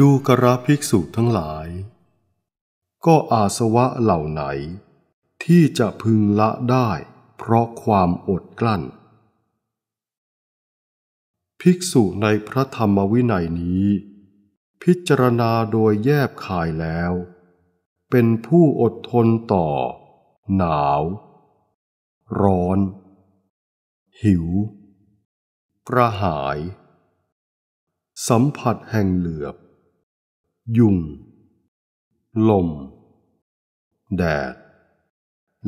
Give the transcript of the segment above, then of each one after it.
ดูกระภิกษุทั้งหลาย ก็อาสวะเหล่าไหน ที่จะพึงละได้เพราะความอดกลั้น ภิกษุในพระธรรมวินัยนี้ พิจารณาโดยแยบคายแล้ว เป็นผู้อดทนต่อ หนาว ร้อน หิว กระหาย สัมผัสแห่งเหลือบยุงลมแดด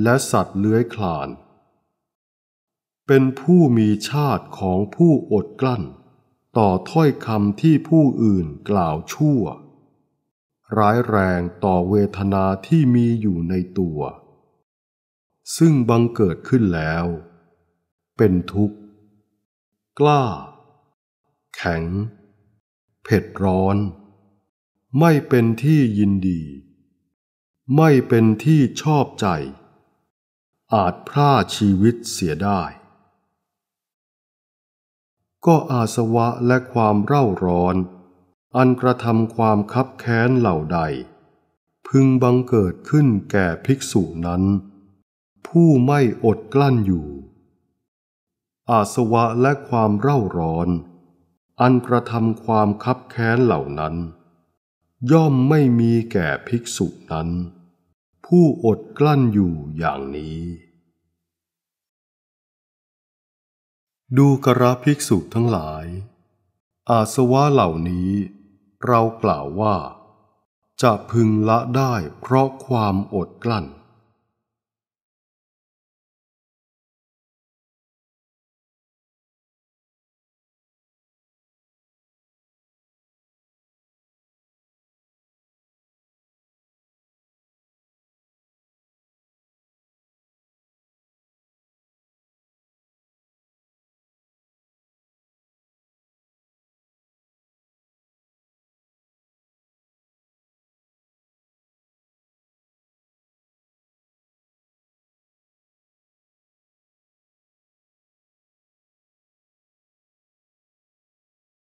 และสัตว์เลื้อยคลาน เป็นผู้มีชาติของผู้อดกลั้น ต่อถ้อยคำที่ผู้อื่นกล่าวชั่ว ร้ายแรงต่อเวทนาที่มีอยู่ในตัว ซึ่งบังเกิดขึ้นแล้ว เป็นทุกข์ กล้า แข็งเผ็ดร้อนไม่เป็นที่ยินดี ไม่เป็นที่ชอบใจ อาจพร่าชีวิตเสียได้ ก็อาสวะและความเร่าร้อน อันกระทำความคับแค้นเหล่าใด พึงบังเกิดขึ้นแก่ภิกษุนั้น ผู้ไม่อดกลั้นอยู่ อาสวะและความเร่าร้อน อันกระทำความคับแค้นเหล่านั้นย่อมไม่มีแก่ภิกษุนั้น ผู้อดกลั้นอยู่อย่างนี้ ดูกระภิกษุทั้งหลาย อาสวะเหล่านี้เรากล่าวว่า จะพึงละได้เพราะความอดกลั้น